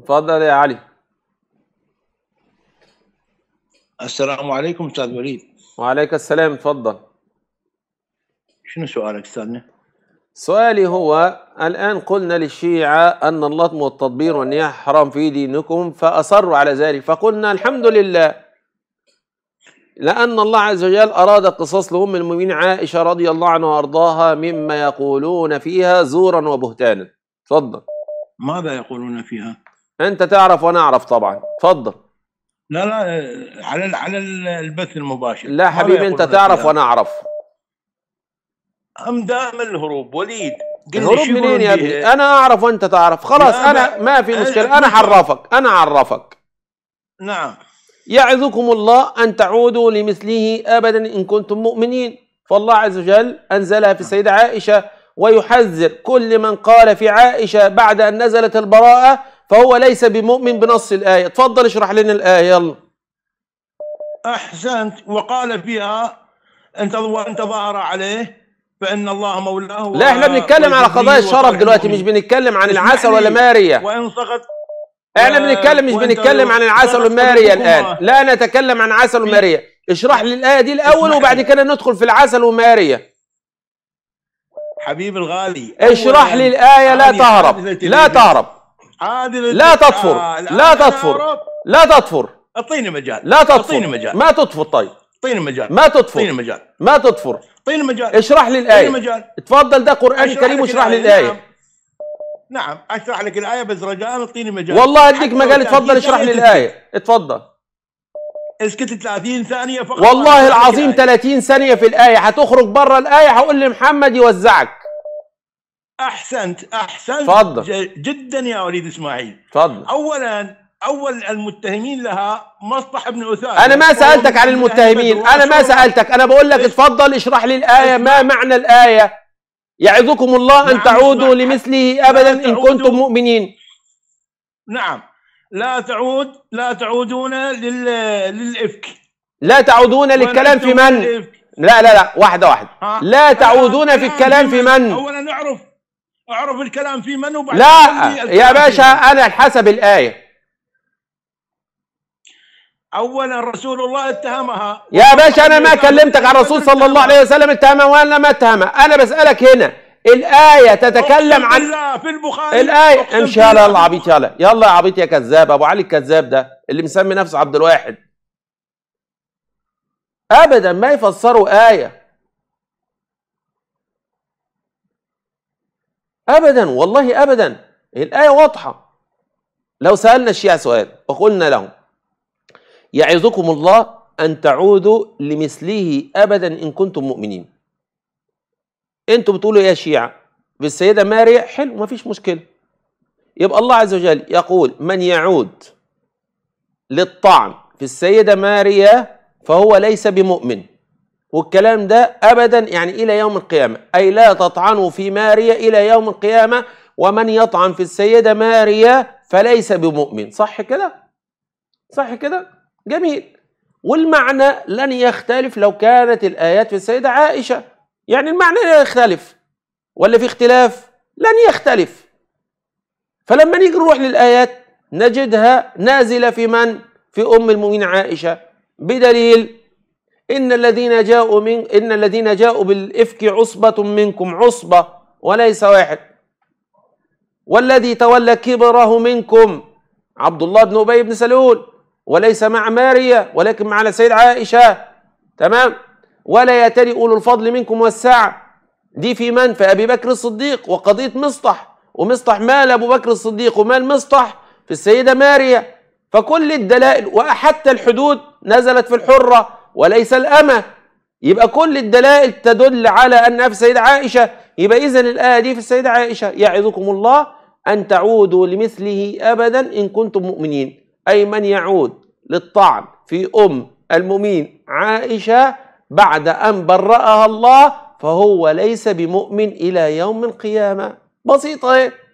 اتفضل يا علي السلام عليكم استاذ وليد وعليك السلام اتفضل شنو سؤالك استاذنا؟ سؤالي هو الآن قلنا للشيعة أن اللطم والتطبير والنياحة حرام في دينكم فأصروا على ذلك فقلنا الحمد لله لأن الله عز وجل أراد قصص لأم المؤمنين عائشة رضي الله عنها وأرضاها مما يقولون فيها زورا وبهتانا تفضل ماذا يقولون فيها؟ انت تعرف وانا اعرف طبعا تفضل لا لا على على البث المباشر لا حبيبي انت تعرف وانا اعرف ام دائما الهروب وليد الهروب منين يا ابني انا اعرف وانت تعرف خلاص انا ما في مشكله انا عرفك انا عرفك نعم يعظكم الله أن تعودوا لمثله أبدا إن كنتم مؤمنين فالله عز وجل أنزلها في السيدة عائشة ويحذر كل من قال في عائشة بعد أن نزلت البراءة فهو ليس بمؤمن بنص الآية اتفضل اشرح لنا الآية يلا أحسنت وقال فيها أن تظاهر عليه فان الله مولاه لا احنا بنتكلم على قضايا الشرف دلوقتي مش بنتكلم عن العسل ولا ماريا وان سقط احنا بنتكلم مش بنتكلم عن العسل والماريا الان لا نتكلم عن عسل وماريا اشرح لي الايه دي الاول وبعد كده ندخل في العسل وماريا حبيبي الغالي اشرح لي الايه لا تهرب لا تهرب عادل لا تطفر آه، لا تطفر لا تطفر اعطيني مجال لا تطفر اعطيني مجال ما تطفر طيب اعطيني مجال ما تطفر اعطيني مجال ما تطفر اعطيني مجال اشرح لي الايه مجال تفضل ده قران كريم واشرح لي الايه نعم. نعم اشرح لك الايه بس رجاء اعطيني مجال والله اديك مجال اتفضل اشرح لي الايه اتفضل اسكت 30 ثانيه فقط والله العظيم 30 ثانيه في الايه هتخرج بره الايه هقول لمحمد يوزعك احسنت احسنت فضل. جدا يا وليد اسماعيل تفضل اولا اول المتهمين لها مصطح بن اثار انا ما سالتك عن المتهمين انا ما سالتك انا بقول لك اتفضل اشرح لي الايه ما معنى الايه يعظكم الله ان نعم تعودوا لمثله ابدا ان كنتم مؤمنين نعم لا تعود لا تعودون لل... للافك لا تعودون للكلام في من لا لا لا واحده واحده لا تعودون في الكلام في من اعرف الكلام في من وبعدين لا يا باشا انا حسب الايه اولا رسول الله اتهمها يا باشا انا ما كلمتك عن الرسول صلى الله عليه وسلم اتهمها وانا ما اتهمها انا بسالك هنا الايه تتكلم عن في البخاري الايه امشي يلا يلا عبيط يلا يلا يا عبيط يا كذاب ابو علي الكذاب ده اللي مسمي نفسه عبد الواحد ابدا ما يفسروا ايه ابدا والله ابدا الايه واضحه لو سالنا الشيعه سؤال وقلنا لهم يعظكم الله ان تعودوا لمثله ابدا ان كنتم مؤمنين انتوا بتقولوا يا شيعه بالسيده ماريا حلو ما فيش مشكله يبقى الله عز وجل يقول من يعود للطعن في السيده ماريا فهو ليس بمؤمن والكلام ده أبدا يعني إلى يوم القيامة أي لا تطعنوا في ماريا إلى يوم القيامة ومن يطعن في السيدة ماريا فليس بمؤمن صح كده؟ صح كده؟ جميل والمعنى لن يختلف لو كانت الآيات في السيدة عائشة يعني المعنى لن يختلف ولا في اختلاف؟ لن يختلف فلما نيجي نروح للآيات نجدها نازلة في من؟ في أم المؤمنين عائشة بدليل إن الذين جاءوا من إن الذين جاءوا بالإفك عصبة منكم عصبة وليس واحد والذي تولى كبره منكم عبد الله بن أبي بن سلول وليس مع ماريا ولكن مع السيد عائشة تمام ولا يتري أولو الفضل منكم والسعة دي في من في أبي بكر الصديق وقضية مصطح ومصطح مال أبو بكر الصديق ومال مصطح في السيدة ماريا فكل الدلائل وحتى الحدود نزلت في الحرة وليس الأمة يبقى كل الدلائل تدل على أنها في السيدة عائشة يبقى إذا الآية دي في السيدة عائشة يعظكم الله أن تعودوا لمثله أبدا إن كنتم مؤمنين أي من يعود للطعن في أم المؤمنين عائشة بعد أن برأها الله فهو ليس بمؤمن إلى يوم القيامة بسيطة إيه